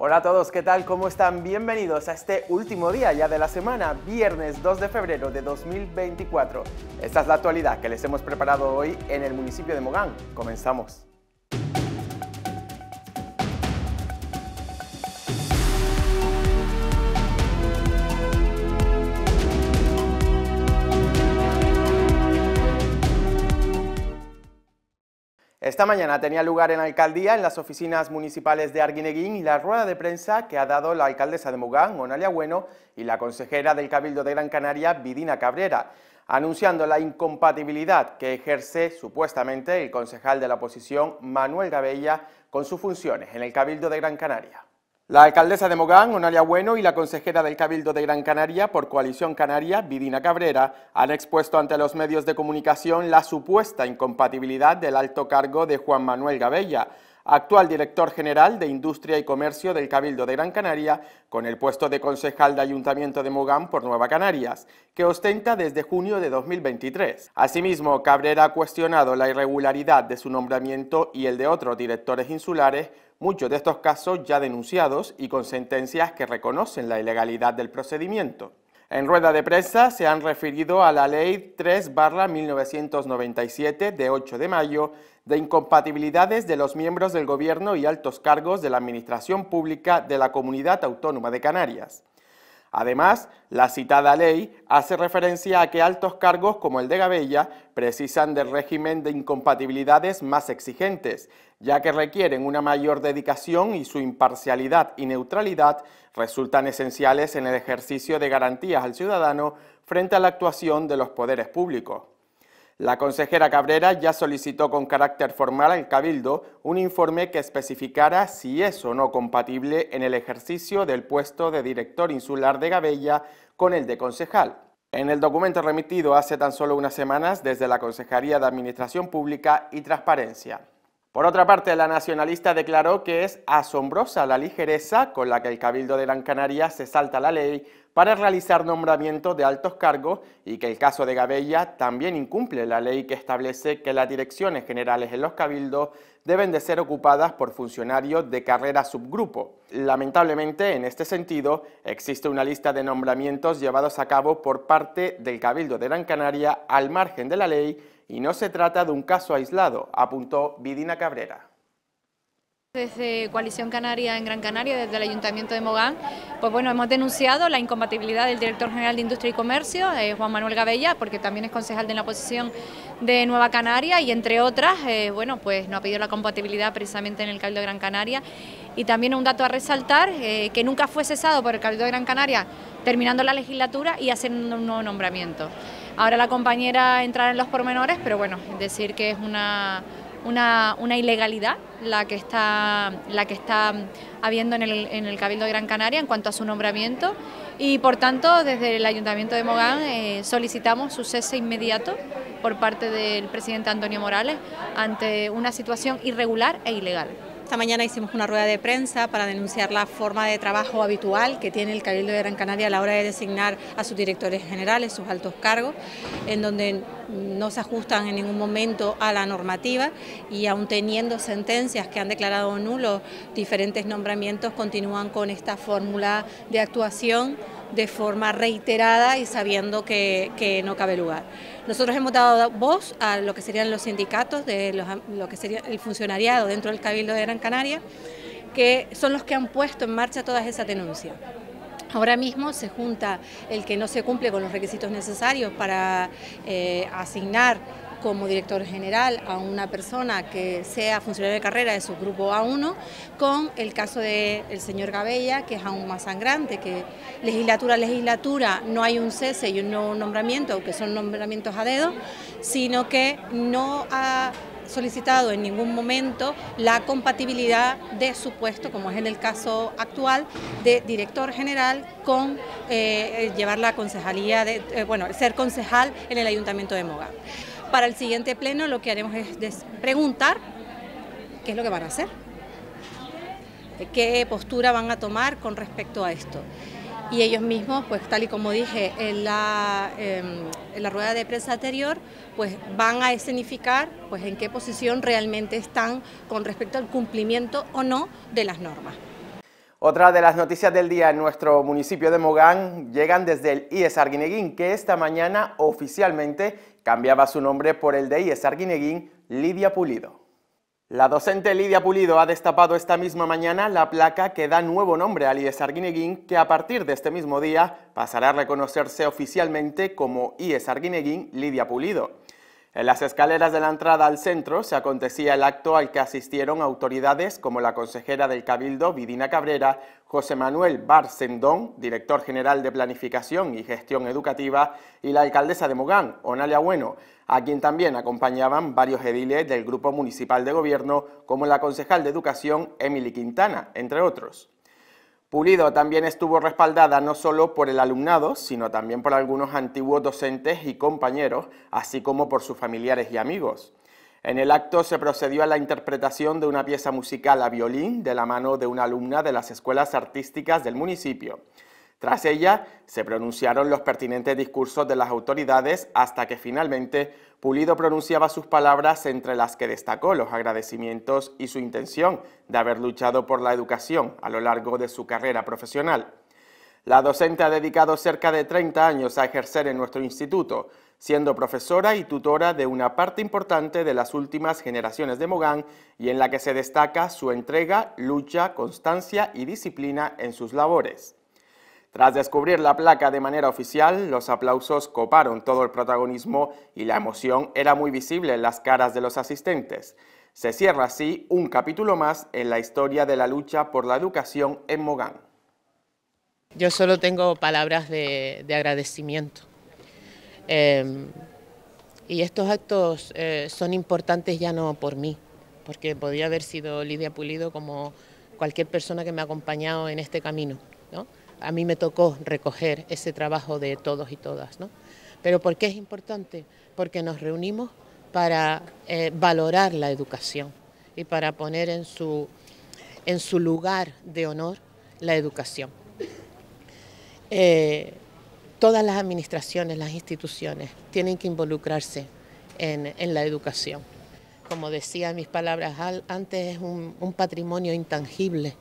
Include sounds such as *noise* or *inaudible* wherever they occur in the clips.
Hola a todos, ¿qué tal? ¿Cómo están? Bienvenidos a este último día ya de la semana, viernes 2 de febrero de 2024. Esta es la actualidad que les hemos preparado hoy en el municipio de Mogán. Comenzamos. Esta mañana tenía lugar en la alcaldía, en las oficinas municipales de Arguineguín, y la rueda de prensa que ha dado la alcaldesa de Mugán, Onalia Bueno, y la consejera del Cabildo de Gran Canaria, Vidina Cabrera, anunciando la incompatibilidad que ejerce supuestamente el concejal de la oposición, Manuel Gabella, con sus funciones en el Cabildo de Gran Canaria. La alcaldesa de Mogán, Onalia Bueno, y la consejera del Cabildo de Gran Canaria por Coalición Canaria, Vidina Cabrera, han expuesto ante los medios de comunicación la supuesta incompatibilidad del alto cargo de Juan Manuel Gabella, actual director general de Industria y Comercio del Cabildo de Gran Canaria, con el puesto de concejal de Ayuntamiento de Mogán por Nueva Canarias, que ostenta desde junio de 2023. Asimismo, Cabrera ha cuestionado la irregularidad de su nombramiento y el de otros directores insulares, muchos de estos casos ya denunciados y con sentencias que reconocen la ilegalidad del procedimiento. En rueda de prensa se han referido a la Ley 3-1997 de 8 de mayo de incompatibilidades de los miembros del Gobierno y altos cargos de la Administración Pública de la Comunidad Autónoma de Canarias. Además, la citada ley hace referencia a que altos cargos como el de Gabella precisan del régimen de incompatibilidades más exigentes, ya que requieren una mayor dedicación y su imparcialidad y neutralidad resultan esenciales en el ejercicio de garantías al ciudadano frente a la actuación de los poderes públicos. La consejera Cabrera ya solicitó con carácter formal al Cabildo un informe que especificara si es o no compatible en el ejercicio del puesto de director insular de Gabella con el de concejal. En el documento remitido hace tan solo unas semanas desde la Consejería de Administración Pública y Transparencia. Por otra parte, la nacionalista declaró que es asombrosa la ligereza con la que el Cabildo de Gran Canaria se salta la ley para realizar nombramientos de altos cargos y que el caso de Gabella también incumple la ley que establece que las direcciones generales en los cabildos deben de ser ocupadas por funcionarios de carrera subgrupo. Lamentablemente, en este sentido, existe una lista de nombramientos llevados a cabo por parte del Cabildo de Gran Canaria al margen de la ley y no se trata de un caso aislado, apuntó Vidina Cabrera. Desde Coalición Canaria en Gran Canaria, desde el Ayuntamiento de Mogán, pues bueno, hemos denunciado la incompatibilidad del director general de Industria y Comercio, eh, Juan Manuel Gabella, porque también es concejal de la oposición de Nueva Canaria y entre otras, eh, bueno, pues no ha pedido la compatibilidad precisamente en el Cabildo de Gran Canaria. Y también un dato a resaltar, eh, que nunca fue cesado por el Cabildo de Gran Canaria terminando la legislatura y haciendo un nuevo nombramiento. Ahora la compañera entrará en los pormenores, pero bueno, decir que es una, ilegalidad la que está, la que está habiendo en el, en el, Cabildo de Gran Canaria en cuanto a su nombramiento y por tanto desde el Ayuntamiento de Mogán eh, solicitamos su cese inmediato por parte del presidente Antonio Morales ante una situación irregular e ilegal. Esta mañana hicimos una rueda de prensa para denunciar la forma de trabajo habitual que tiene el Cabildo de Gran Canaria a la hora de designar a sus directores generales, sus altos cargos, en donde no se ajustan en ningún momento a la normativa y aun teniendo sentencias que han declarado nulos diferentes nombramientos, continúan con esta fórmula de actuación de forma reiterada y sabiendo que, no cabe lugar. Nosotros hemos dado voz a lo que serían los sindicatos, de lo que sería el funcionariado dentro del Cabildo de Gran Canaria, que son los que han puesto en marcha todas esas denuncias. Ahora mismo se junta el que no se cumple con los requisitos necesarios para eh, asignar como director general a una persona que sea funcionario de carrera de su grupo A1, con el caso del señor Gabella, que es aún más sangrante, que legislatura a legislatura no hay un cese y un nuevo nombramiento, que son nombramientos a dedo, sino que no ha solicitado en ningún momento la compatibilidad de su puesto, como es en el caso actual, de director general con eh, llevar la concejalía, de, eh, bueno, ser concejal en el Ayuntamiento de Moga. Para el siguiente pleno lo que haremos es preguntar qué es lo que van a hacer, qué postura van a tomar con respecto a esto. Y ellos mismos, pues tal y como dije em, en la, rueda de prensa anterior, pues van a escenificar pues, en qué posición realmente están con respecto al cumplimiento o no de las normas. Otra de las noticias del día en nuestro municipio de Mogán llegan desde el IES Arguineguín, que esta mañana oficialmente cambiaba su nombre por el de Guineguín, Lidia Pulido. La docente Lidia Pulido ha destapado esta misma mañana la placa que da nuevo nombre al Guineguín, que a partir de este mismo día pasará a reconocerse oficialmente como Guineguín, Lidia Pulido. En las escaleras de la entrada al centro se acontecía el acto al que asistieron autoridades como la consejera del Cabildo, Vidina Cabrera, José Manuel Barcendón, director general de Planificación y Gestión Educativa, y la alcaldesa de Mogán, Onalia Bueno, a quien también acompañaban varios ediles del Grupo Municipal de Gobierno, como la concejal de Educación, Emily Quintana, entre otros. Pulido también estuvo respaldada no solo por el alumnado, sino también por algunos antiguos docentes y compañeros, así como por sus familiares y amigos. En el acto se procedió a la interpretación de una pieza musical a violín de la mano de una alumna de las escuelas artísticas del municipio. Tras ella, se pronunciaron los pertinentes discursos de las autoridades hasta que finalmente Pulido pronunciaba sus palabras entre las que destacó los agradecimientos y su intención de haber luchado por la educación a lo largo de su carrera profesional. La docente ha dedicado cerca de 30 años a ejercer en nuestro instituto, siendo profesora y tutora de una parte importante de las últimas generaciones de Mogán y en la que se destaca su entrega, lucha, constancia y disciplina en sus labores. Tras descubrir la placa de manera oficial, los aplausos coparon todo el protagonismo y la emoción era muy visible en las caras de los asistentes. Se cierra así un capítulo más en la historia de la lucha por la educación en Mogán. Yo solo tengo palabras de, agradecimiento. Em, y estos actos eh, son importantes ya no por mí, porque podía haber sido Lidia Pulido como cualquier persona que me ha acompañado en este camino. A mí me tocó recoger ese trabajo de todos y todas. Pero ¿por qué es importante? Porque nos reunimos para eh, valorar la educación y para poner en su lugar de honor la educación. Eh, todas las administraciones, las instituciones tienen que involucrarse en, la educación. Como decía en mis palabras antes, es un, patrimonio intangible,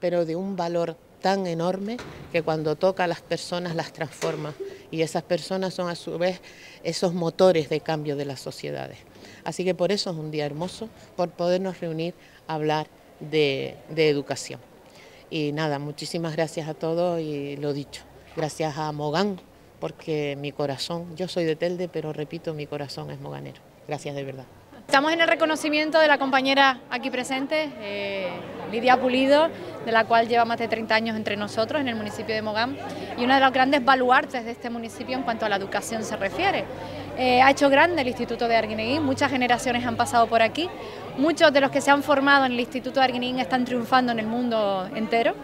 pero de un valor tan enorme que cuando toca a las personas las transforma y esas personas son a su vez esos motores de cambio de las sociedades. Así que por eso es un día hermoso, por podernos reunir a hablar de educación. Y nada, muchísimas gracias a todos y lo dicho, gracias a Mogán, porque mi corazón, yo soy de Telde, pero repito, mi corazón es moganero. Gracias de verdad. Estamos en el reconocimiento de la compañera aquí presente, eh, Lidia Pulido, de la cual lleva más de 30 años entre nosotros en el municipio de Mogán y una de las grandes baluartes de este municipio en cuanto a la educación se refiere. Eh, ha hecho grande el Instituto de Arguineguín, muchas generaciones han pasado por aquí, muchos de los que se han formado en el Instituto de Arguineguín están triunfando en el mundo entero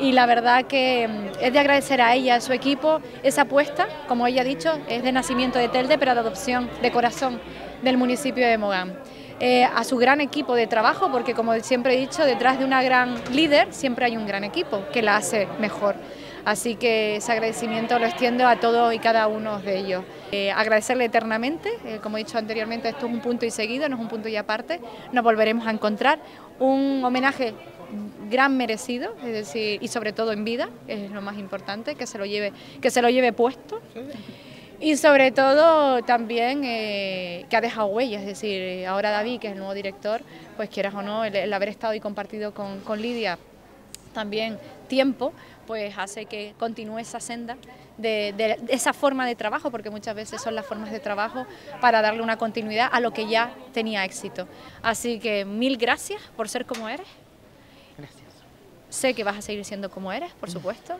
y la verdad que mm, es de agradecer a ella, a su equipo, esa apuesta, como ella ha dicho, es de nacimiento de Telde, pero de adopción, de corazón del municipio de Mogán. Eh, a su gran equipo de trabajo, porque como siempre he dicho, detrás de una gran líder siempre hay un gran equipo que la hace mejor. Así que ese agradecimiento lo extiendo a todos y cada uno de ellos. Eh, agradecerle eternamente, eh, como he dicho anteriormente, esto es un punto y seguido, no es un punto y aparte, nos volveremos a encontrar. Un homenaje gran merecido, es decir, y sobre todo en vida, es lo más importante, que se lo lleve, que se lo lleve puesto. Y sobre todo también eh, que ha dejado huella es decir, ahora David, que es el nuevo director, pues quieras o no, el, haber estado y compartido con, con Lidia también tiempo, pues hace que continúe esa senda de, esa forma de trabajo, porque muchas veces son las formas de trabajo para darle una continuidad a lo que ya tenía éxito. Así que mil gracias por ser como eres. Gracias. Sé que vas a seguir siendo como eres, por supuesto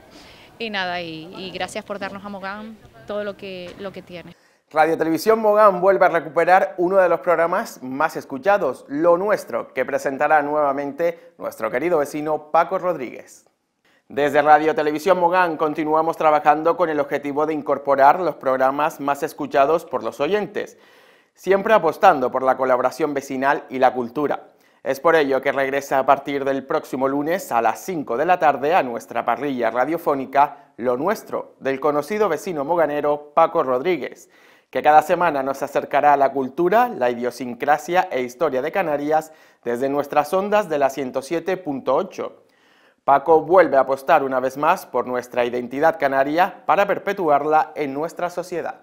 y nada, y, gracias por darnos a Mogán todo lo que, lo que tiene. Radio Televisión Mogán vuelve a recuperar uno de los programas más escuchados, Lo Nuestro, que presentará nuevamente nuestro querido vecino Paco Rodríguez. Desde Radio Televisión Mogán continuamos trabajando con el objetivo de incorporar los programas más escuchados por los oyentes, siempre apostando por la colaboración vecinal y la cultura. Es por ello que regresa a partir del próximo lunes a las 5 de la tarde a nuestra parrilla radiofónica Lo Nuestro, del conocido vecino moganero Paco Rodríguez, que cada semana nos acercará a la cultura, la idiosincrasia e historia de Canarias desde nuestras ondas de la 107.8. Paco vuelve a apostar una vez más por nuestra identidad canaria para perpetuarla en nuestra sociedad.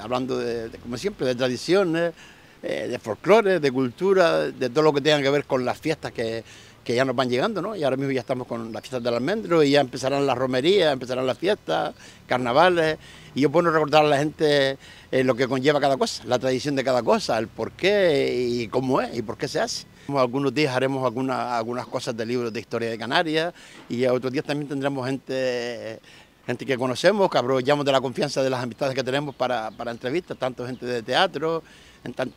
Hablando, de, como siempre, de tradiciones, eh, de folclore, de cultura, de todo lo que tenga que ver con las fiestas que, que ya nos van llegando, ¿no? Y ahora mismo ya estamos con las fiestas del almendro y ya empezarán las romerías, empezarán las fiestas, carnavales. Y yo puedo recordar a la gente eh, lo que conlleva cada cosa, la tradición de cada cosa, el por qué y cómo es y por qué se hace. Algunos días haremos algunas cosas de libros de historia de Canarias y otros días también tendremos gente, gente que conocemos, que aprovechamos de la confianza de las amistades que tenemos para, para entrevistas, tanto gente de teatro,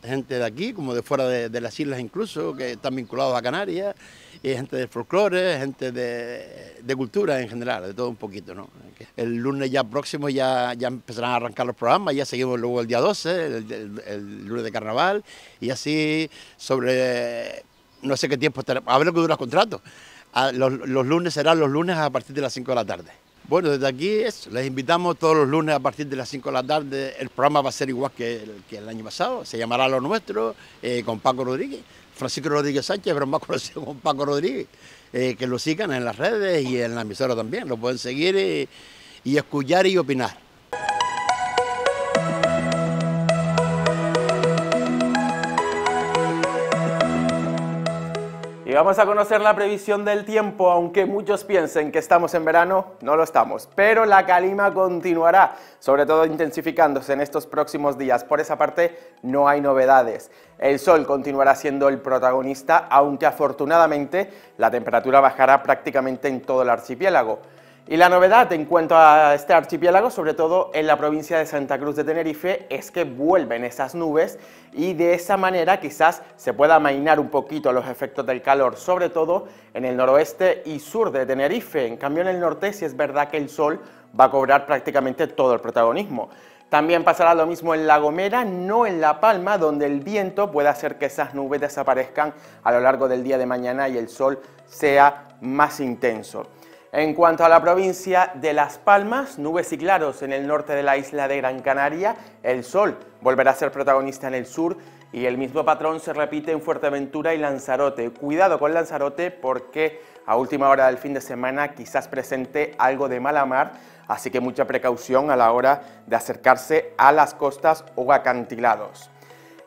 gente de aquí como de fuera de, las islas incluso, que están vinculados a Canarias, y gente de folclore, gente de, cultura en general, de todo un poquito. ¿no? El lunes ya próximo ya, ya empezarán a arrancar los programas, ya seguimos luego el día 12, el, lunes de carnaval, y así sobre no sé qué tiempo estará, a ver lo que dura el contrato. los lunes serán los lunes a partir de las 5 de la tarde. Bueno, desde aquí es, les invitamos todos los lunes a partir de las 5 de la tarde. El programa va a ser igual que el, que el año pasado, se llamará Lo Nuestro, eh, con Paco Rodríguez, Francisco Rodríguez Sánchez, pero más *laughs* conocido como Paco Rodríguez. Eh, que lo sigan en las redes y en la emisora también, lo pueden seguir eh, y escuchar y opinar. vamos a conocer la previsión del tiempo, aunque muchos piensen que estamos en verano, no lo estamos. Pero la calima continuará, sobre todo intensificándose en estos próximos días. Por esa parte, no hay novedades. El sol continuará siendo el protagonista, aunque afortunadamente la temperatura bajará prácticamente en todo el archipiélago. Y la novedad en cuanto a este archipiélago, sobre todo en la provincia de Santa Cruz de Tenerife, es que vuelven esas nubes y de esa manera quizás se pueda amainar un poquito los efectos del calor, sobre todo en el noroeste y sur de Tenerife. En cambio en el norte sí es verdad que el sol va a cobrar prácticamente todo el protagonismo. También pasará lo mismo en La Gomera, no en La Palma, donde el viento puede hacer que esas nubes desaparezcan a lo largo del día de mañana y el sol sea más intenso. En cuanto a la provincia de Las Palmas, nubes y claros en el norte de la isla de Gran Canaria, el sol volverá a ser protagonista en el sur y el mismo patrón se repite en Fuerteventura y Lanzarote. Cuidado con Lanzarote porque a última hora del fin de semana quizás presente algo de mala mar, así que mucha precaución a la hora de acercarse a las costas o acantilados.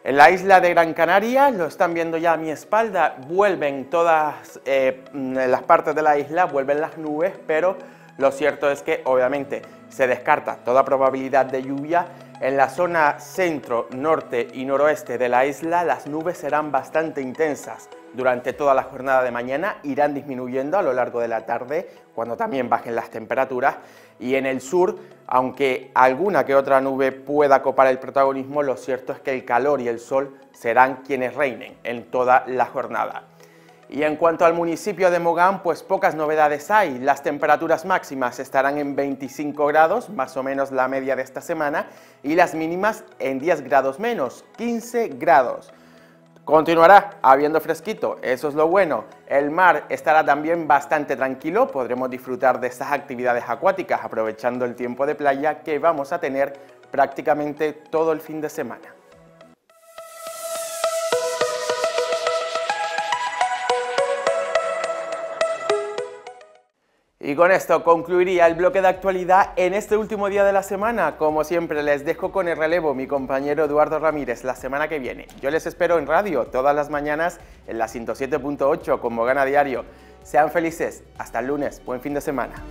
En la isla de Gran Canaria, lo están viendo ya a mi espalda, vuelven todas eh, mm, las partes de la isla, vuelven las nubes, pero lo cierto es que obviamente se descarta toda probabilidad de lluvia. En la zona centro, norte y noroeste de la isla las nubes serán bastante intensas durante toda la jornada de mañana, irán disminuyendo a lo largo de la tarde, cuando también bajen las temperaturas, y en el sur, aunque alguna que otra nube pueda copar el protagonismo, lo cierto es que el calor y el sol serán quienes reinen en toda la jornada. Y en cuanto al municipio de Mogán, pues pocas novedades hay. Las temperaturas máximas estarán en 25 grados, más o menos la media de esta semana, y las mínimas en 10 grados menos, 15 grados. Continuará habiendo fresquito, eso es lo bueno. El mar estará también bastante tranquilo, podremos disfrutar de estas actividades acuáticas aprovechando el tiempo de playa que vamos a tener prácticamente todo el fin de semana. Y con esto concluiría el bloque de actualidad en este último día de la semana. Como siempre, les dejo con el relevo mi compañero Eduardo Ramírez la semana que viene. Yo les espero en radio todas las mañanas en la 107.8 como gana diario. Sean felices. Hasta el lunes. Buen fin de semana.